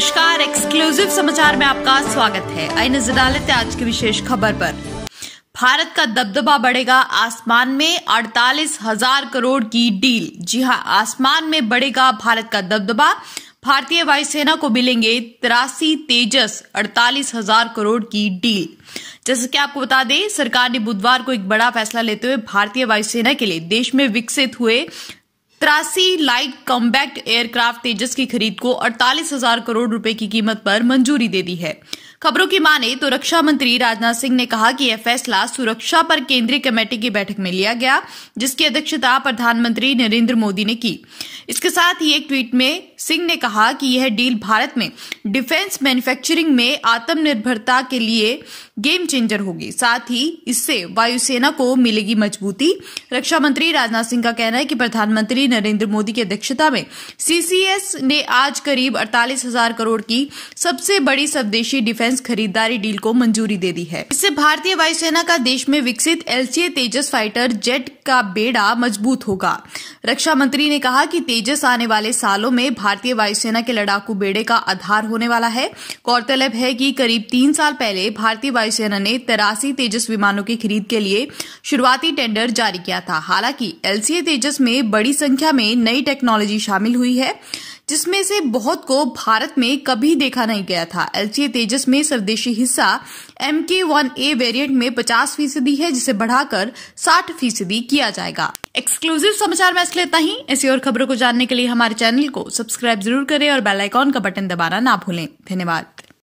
नमस्कार एक्सक्लूसिव समाचार में आपका स्वागत है आई नजर डालते आज की विशेष खबर पर भारत का दबदबा बढ़ेगा आसमान में अड़तालीस हजार करोड़ की डील जी हां आसमान में बढ़ेगा भारत का दबदबा भारतीय वायुसेना को मिलेंगे तिरासी तेजस अड़तालीस हजार करोड़ की डील जैसे कि आपको बता दें सरकार ने बुधवार को एक बड़ा फैसला लेते हुए भारतीय वायुसेना के लिए देश में विकसित हुए तिरासी लाइट कॉम्बैक्ट एयरक्राफ्ट तेजस की खरीद को अड़तालीस हजार करोड़ रुपए की कीमत पर मंजूरी दे दी है खबरों की माने तो रक्षा मंत्री राजनाथ सिंह ने कहा कि यह फैसला सुरक्षा पर केंद्रीय कमेटी की बैठक में लिया गया जिसकी अध्यक्षता प्रधानमंत्री नरेंद्र मोदी ने की इसके साथ ही एक ट्वीट में सिंह ने कहा कि यह डील भारत में डिफेंस मैन्युफैक्चरिंग में आत्मनिर्भरता के लिए गेम चेंजर होगी साथ ही इससे वायुसेना को मिलेगी मजबूती रक्षा मंत्री राजनाथ सिंह का कहना है कि प्रधानमंत्री नरेंद्र मोदी की अध्यक्षता में सीसीएस ने आज करीब अड़तालीस हजार करोड़ की सबसे बड़ी स्वदेशी डिफेंस खरीदारी डील को मंजूरी दे दी है इससे भारतीय वायुसेना का देश में विकसित एलसीए तेजस फाइटर जेट का बेड़ा मजबूत होगा रक्षा मंत्री ने कहा कि तेज तेजस आने वाले सालों में भारतीय वायुसेना के लड़ाकू बेड़े का आधार होने वाला है गौरतलब है कि करीब तीन साल पहले भारतीय वायुसेना ने तिरासी तेजस विमानों की खरीद के लिए शुरुआती टेंडर जारी किया था हालांकि एलसीए तेजस में बड़ी संख्या में नई टेक्नोलॉजी शामिल हुई है जिसमें से बहुत को भारत में कभी देखा नहीं गया था एलसीए तेजस में स्वदेशी हिस्सा एम के वन ए वेरियंट में 50 फीसदी है जिसे बढ़ाकर 60 फीसदी किया जाएगा एक्सक्लूसिव समाचार मैं लेता ही ऐसी और खबरों को जानने के लिए हमारे चैनल को सब्सक्राइब जरूर करें और बेल आइकॉन का बटन दबाना ना भूलें धन्यवाद